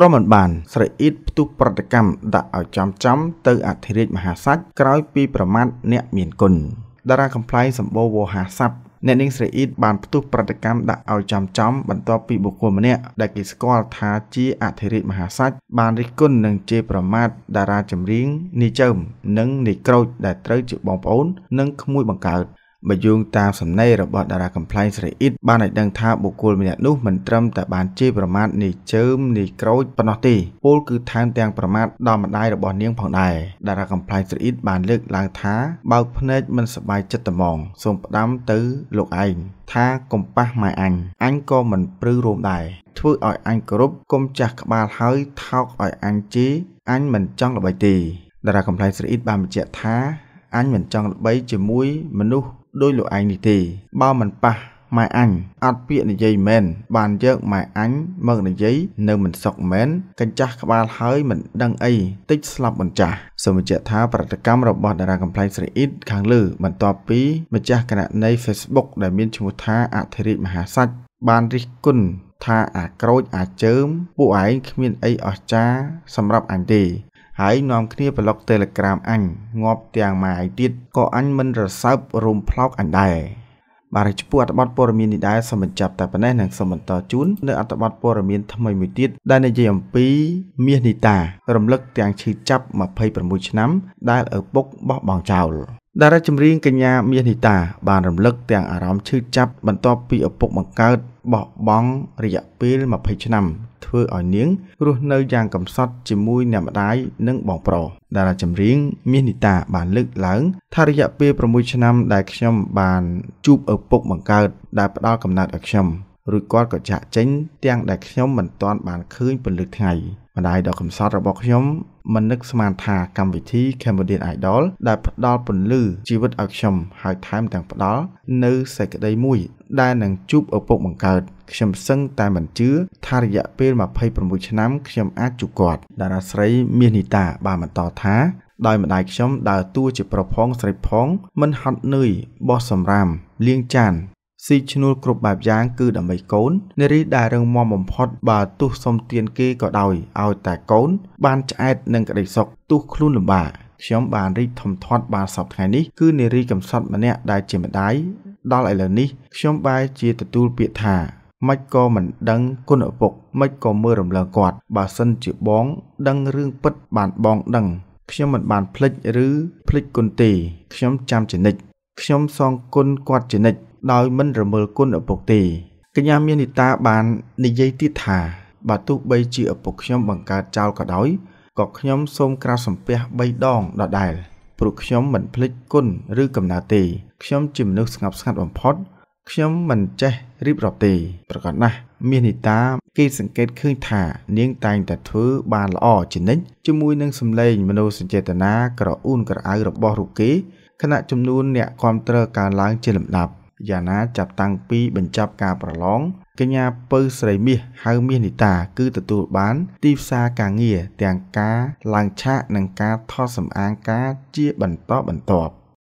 ទ្រាំមិនបានស្រីអ៊ីតផ្ទុះប្រតិកម្មដាក់ឲ្យចំចំទៅអធិរាជមហាសាច់ក្រោយពីប្រមាថអ្នកមានគុណតារាកំ plai សម្បូរវោហាស័ព្ទអ្នកនាងស្រីអ៊ីតបានផ្ទុះប្រតិកម្មដាក់ឲ្យចំចំបន្ទាប់ពីបុគ្គលម្នាក់ដែលគេស្គាល់ថាជាអធិរាជមហាសាច់បានរិះគន់និងជេរប្រមាថតារាចម្រៀងនីចើមនិងនីក្រូចដែលត្រូវជាបងប្អូននិងក្មួយបង្កើតបើយោងតាមសំណេររបស់តារាកំ pl ែងស្រីអ៊ីតបានឲ្យដឹងថាបុគ្គលម្នាក់នោះមិនត្រឹមតែបានជេរប្រមាថនាយជើមនាយក្រូចប៉ុណ្ណោះទេពលគឺថែមទាំងប្រមាថដល់ម្ដាយរបស់នាងផងដែរតារាកំ pl ែងស្រីអ៊ីតបានលើកឡើងថា បើកភ្នែកមិនសប្បាយចិត្តត្មងសូមផ្ដាំទៅលោកឯងថាកំប៉ះម៉ែអញអញក៏មិនព្រឺរួមដែរធ្វើឲ្យអញគោរពកុំចាស់ក្បាលហើយថោកឲ្យអញជេរអញមិនចង់ល្បិចទេតារាកំ pl ែងស្រីអ៊ីតបានបញ្ជាក់ថាអញមិនចង់ល្បីជាមួយមនុស្សដោយលោកឯងនេះទេបើមិនប៉ះម៉ែអញអត់ពាកនិយាយមែនបានយកម៉ែអញមកនិយាយនៅមិនសុខមែនកញ្ចាស់ក្បាលហើយមិនដឹងអីតិចស្លាប់មិនចាស់សូមបញ្ជាក់ថាប្រតិកម្មរបស់តារាកំ pl ែងស្រីអ៊ីតខាងលើ បន្ទាប់ពីម្ចាស់គណនី Facebook ដែលមានឈ្មោះថាអធិរាជមហាសាច់បានរិះគន់ថាអាក្រូចអាជើម ពួកឯងគ្មានអីអស្ចារ្យសម្រាប់អញទេហើយនាំគ្នាប្លុក Telegram អញងាប់ទាំងម៉ាយទៀតក៏អញមិនរសើបរុំផ្លោកអញដែរបាទចំពោះអត្ថបទព័ត៌មាននេះដែរសូមបញ្ចប់តែប៉ុណ្ណេះនិងសូមបន្តជូននៅ អត្ថបទព័ត៌មានថ្មីមួយទៀតដែលនិយាយអំពី មាសនីតារំលឹក ទាំងឈឺចាប់26ឆ្នាំ ដែលឪពុកបោះបង់ចោលតារាចម្រៀងកញ្ញា មាសនីតា បានរំលឹកទាំងអារម្មណ៍ឈឺចាប់បន្ទាប់ពីឪពុកបង្កើតបោះបង់រយៈពេល20ឆ្នាំធ្វើឲ្យនាង រស់នៅយ៉ាងកំសត់ជាមួយអ្នកម្ដាយនិងបងប្រុសតារាចម្រៀងមាសនីតា បានលើកឡើង ថារយៈពេល6ឆ្នាំ ដែលខ្ញុំបានជួបឪពុកបង្កើតដែលផ្ដល់កំណើតឲ្យខ្ញុំរួចគាត់ក៏ចាក់ចេញទាំងដែលខ្ញុំមិនទាន់បានឃើញពន្លឺថ្ងៃម្ដាយដ៏កំសត់របស់ខ្ញុំមិននឹកស្មានថាកម្មវិធី Cambodian Idol ដែលផ្ដល់ពន្លឺជីវិតឲ្យខ្ញុំហើយថែមទាំងផ្ដល់នៅសេចក្តីមួយដែលនឹងជួបឪពុកបង្កើត ខ្ញុំសឹងតែមិនជឿថារយៈពេល26ឆ្នាំខ្ញុំអាចជួបគាត់តារាស្រីមាសនីតា បានបន្តថាដោយម្ដាយខ្ញុំដើរតួជាប្រផងស្រីផង មិនហត់នឿយបោះសំរាមលាងចានស៊ីឈ្នួលគ្រប់បែបយ៉ាងគឺដើម្បីកូននារីដែលរឹងមាំបំផុតបើទោះសុំទានគេក៏ដោយឲ្យតែកូន បានឆ្អែតនឹងក្តីសុខទោះខ្លួនលំបាកខ្ញុំបានរីកធំធាត់បានសពថ្ងៃនេះគឺនារីកំសត់ម្នាក់ដែលជាម្ដាយដល់ឥឡូវនេះខ្ញុំបែរជាទទួលពាក្យថាមិនក៏មិនដឹងគុណឪពុកមិនក៏មើលរំលងគាត់បើសិនជាបង ដឹងរឿងពិតបានបងដឹងខ្ញុំមិនបានភ្លេចឬភ្លេចគុណទេខ្ញុំចាំចនិចខ្ញុំសងគុណគាត់ចនិចដោយមិនរមិលគុណឪពុកទេកញ្ញាមាននីតាបាន និយាយទៀតថាបើទោះបីជាឪពុកខ្ញុំបង្កើតចោលក៏ដោយក៏ខ្ញុំ សូមក្រាបសំពះ3ដងដដែលព្រោះខ្ញុំមិនភ្លេចគុណឬកំណើទេ ខ្ញុំជាមនុស្សស្ងប់ស្ងាត់បំផុត ខ្ញុំមិនចេះរៀបរាប់ទេប្រកាសណាស់មាននីតាគេសង្កេតឃើញថានាងតែងតែធ្វើបានល្អជានិច្ចជាមួយនឹងសម្លេងមនោសញ្ចេតនាក្រអ៊ូនក្រអៅរបស់រូបគេខណៈចំនួនអ្នកគ្រប់គ្រងកើនឡើងជាលំដាប់យ៉ាងណាចាប់តាំងពីបញ្ចប់ការប្រឡងកញ្ញាពៅស្រីមាសហៅមាសនីតា គឺទទួលបានទីផ្សារការងារទាំងការឡើងឆាកនិងការថតសម្អាងការជាបន្តបន្ទាប់